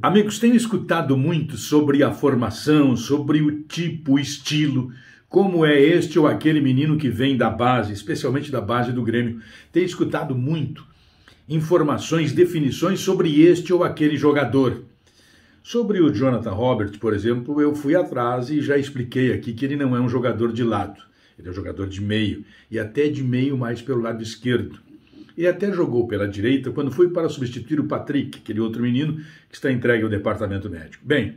Amigos, tenho escutado muito sobre a formação, sobre o tipo, o estilo, como é este ou aquele menino que vem da base, especialmente da base do Grêmio. Tenho escutado muito informações, definições sobre este ou aquele jogador. Sobre o Jonathan Roberts, por exemplo, eu fui atrás e já expliquei aqui que ele não é um jogador de lado, ele é um jogador de meio e até de meio mais pelo lado esquerdo e até jogou pela direita quando foi para substituir o Patrick, aquele outro menino que está entregue ao departamento médico. Bem,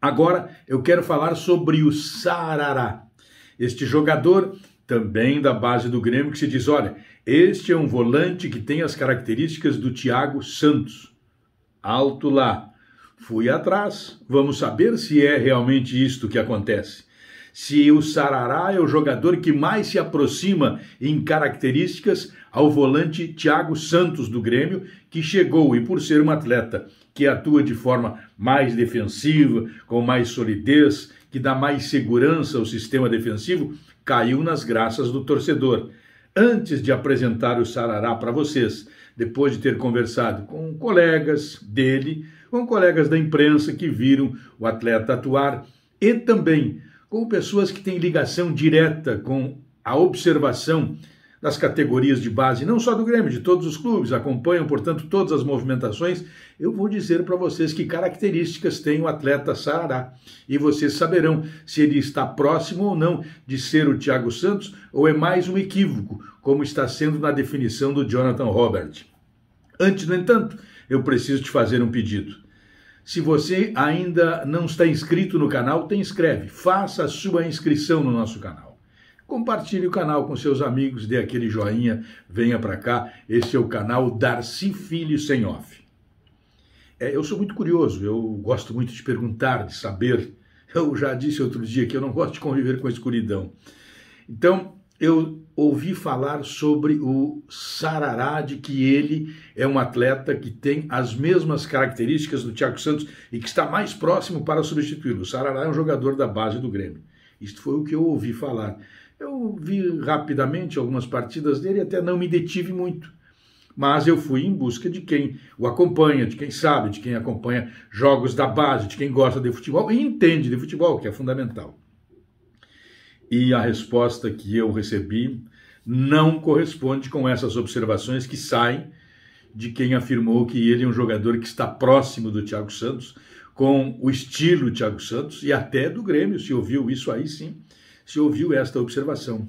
agora eu quero falar sobre o Sarará. Este jogador também da base do Grêmio que se diz, olha, este é um volante que tem as características do Thiago Santos. Alto lá. Fui atrás, vamos saber se é realmente isto que acontece se o Sarará é o jogador que mais se aproxima em características ao volante Thiago Santos do Grêmio, que chegou e por ser um atleta que atua de forma mais defensiva, com mais solidez, que dá mais segurança ao sistema defensivo, caiu nas graças do torcedor. Antes de apresentar o Sarará para vocês, depois de ter conversado com colegas dele, com colegas da imprensa que viram o atleta atuar e também como pessoas que têm ligação direta com a observação das categorias de base, não só do Grêmio, de todos os clubes, acompanham, portanto, todas as movimentações, eu vou dizer para vocês que características tem o atleta Sarará. E vocês saberão se ele está próximo ou não de ser o Thiago Santos ou é mais um equívoco, como está sendo na definição do Jonathan Robert. Antes, no entanto, eu preciso te fazer um pedido. Se você ainda não está inscrito no canal, te inscreve, faça a sua inscrição no nosso canal. Compartilhe o canal com seus amigos, dê aquele joinha, venha para cá. Esse é o canal Darcy Filho Sem Off. É, eu sou muito curioso, eu gosto muito de perguntar, de saber. Eu já disse outro dia que eu não gosto de conviver com a escuridão. Então, eu ouvi falar sobre o Sarará, de que ele é um atleta que tem as mesmas características do Thiago Santos e que está mais próximo para substituí-lo. O Sarará é um jogador da base do Grêmio. Isto foi o que eu ouvi falar. Eu vi rapidamente algumas partidas dele e até não me detive muito. Mas eu fui em busca de quem o acompanha, de quem sabe, de quem acompanha jogos da base, de quem gosta de futebol e entende de futebol, que é fundamental e a resposta que eu recebi não corresponde com essas observações que saem de quem afirmou que ele é um jogador que está próximo do Thiago Santos, com o estilo Thiago Santos e até do Grêmio, se ouviu isso aí sim, se ouviu esta observação.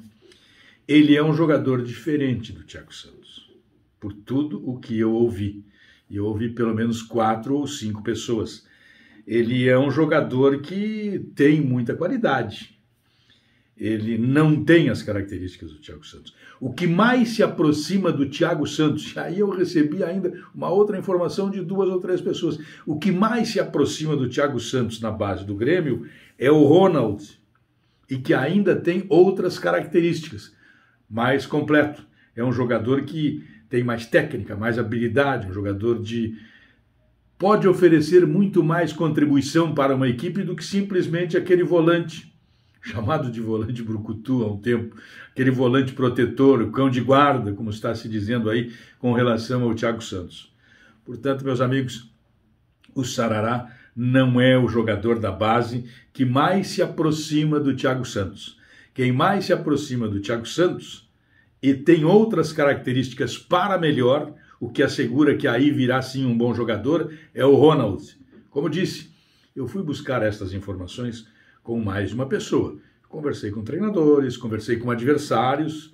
Ele é um jogador diferente do Thiago Santos, por tudo o que eu ouvi. E eu ouvi pelo menos quatro ou cinco pessoas. Ele é um jogador que tem muita qualidade, ele não tem as características do Thiago Santos. O que mais se aproxima do Thiago Santos, e aí eu recebi ainda uma outra informação de duas ou três pessoas, o que mais se aproxima do Thiago Santos na base do Grêmio é o Ronald, e que ainda tem outras características, mais completo. É um jogador que tem mais técnica, mais habilidade, um jogador de pode oferecer muito mais contribuição para uma equipe do que simplesmente aquele volante chamado de volante brucutu há um tempo, aquele volante protetor, o cão de guarda, como está se dizendo aí com relação ao Thiago Santos. Portanto, meus amigos, o Sarará não é o jogador da base que mais se aproxima do Thiago Santos. Quem mais se aproxima do Thiago Santos e tem outras características para melhor, o que assegura que aí virá sim um bom jogador, é o Ronald. Como disse, eu fui buscar estas informações com mais de uma pessoa. Conversei com treinadores, conversei com adversários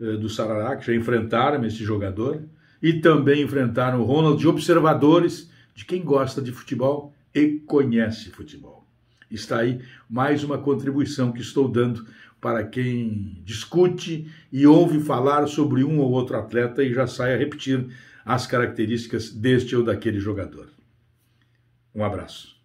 eh, do Sarará, que já enfrentaram esse jogador, e também enfrentaram o Ronald de observadores de quem gosta de futebol e conhece futebol. Está aí mais uma contribuição que estou dando para quem discute e ouve falar sobre um ou outro atleta e já sai a repetir as características deste ou daquele jogador. Um abraço.